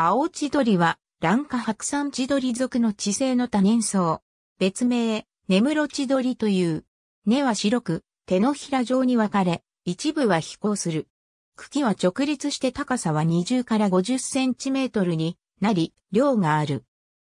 青千鳥は、卵化白山千鳥属の地性の多年草。別名、根室千鳥という。根は白く、手のひら状に分かれ、一部は飛行する。茎は直立して高さは20から50センチメートルになり、量がある。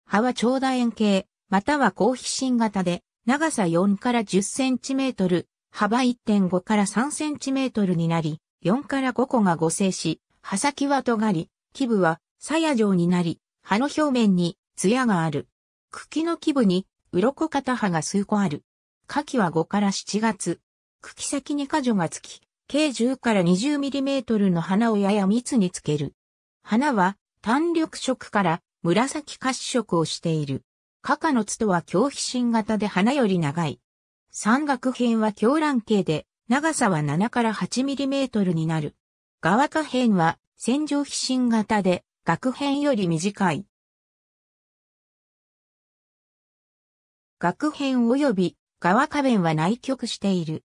葉は長楕円形、または高皮心型で、長さ4から10センチメートル、幅1.5から3センチメートルになり、4から5個が合成し、葉先は尖り、基部は鞘状になり、葉の表面に艶がある。茎の基部に鱗片葉が数個ある。夏季は5から7月。茎先に果樹がつき、計10から20ミリメートルの花をやや密につける。花は単緑色から紫褐色をしている。カカのツは強皮心型で花より長い。三角片は狂乱形で、長さは7から8ミリメートルになる。側下辺は線状皮心型で、学編より短い。学編及び側下弁は内局している。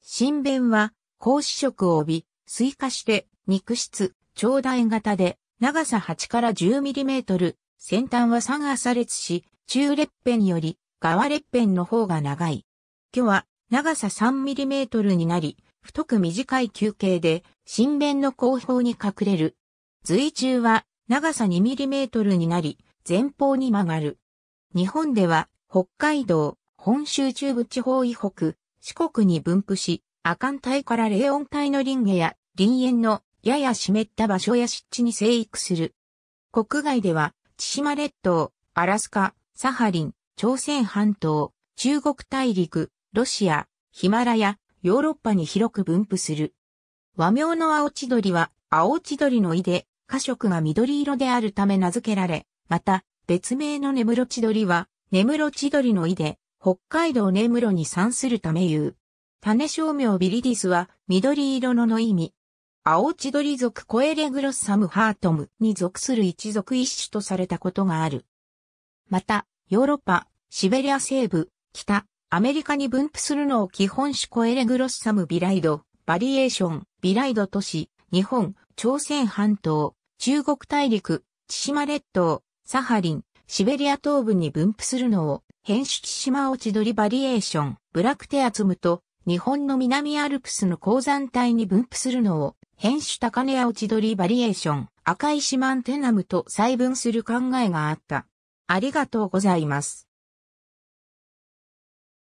新弁は、格子色を帯び、追加して、肉質、長大型で、長さ8から 10mm、先端は3朝列し、中列辺より、側列辺の方が長い。日は、長さ 3mm になり、太く短い球形で、新弁の後方に隠れる。随中は、長さ 2mm になり、前方に曲がる。日本では、北海道、本州中部地方以北、四国に分布し、亜寒帯から冷温帯の林下や林園のやや湿った場所や湿地に生育する。国外では、千島列島、アラスカ、サハリン、朝鮮半島、中国大陸、ロシア、ヒマラヤ、ヨーロッパに広く分布する。和名の青千鳥は、青千鳥の井で、花色が緑色であるため名付けられ、また、別名の根室千鳥は、根室千鳥の意で、北海道根室に産するため言う。種照名ビリディスは、緑色のの意味。青千鳥属コエレグロッサムハートムに属する一族一種とされたことがある。また、ヨーロッパ、シベリア西部、北、アメリカに分布するのを基本種コエレグロッサムビライド、バリエーション、ビライド都市、日本、朝鮮半島、中国大陸、千島列島、サハリン、シベリア東部に分布するのを、変種千島落ち鳥バリエーション、ブラクテアツムと、日本の南アルプスの鉱山帯に分布するのを、変種高根屋落ち鳥バリエーション、赤い島マンテナムと細分する考えがあった。ありがとうございます。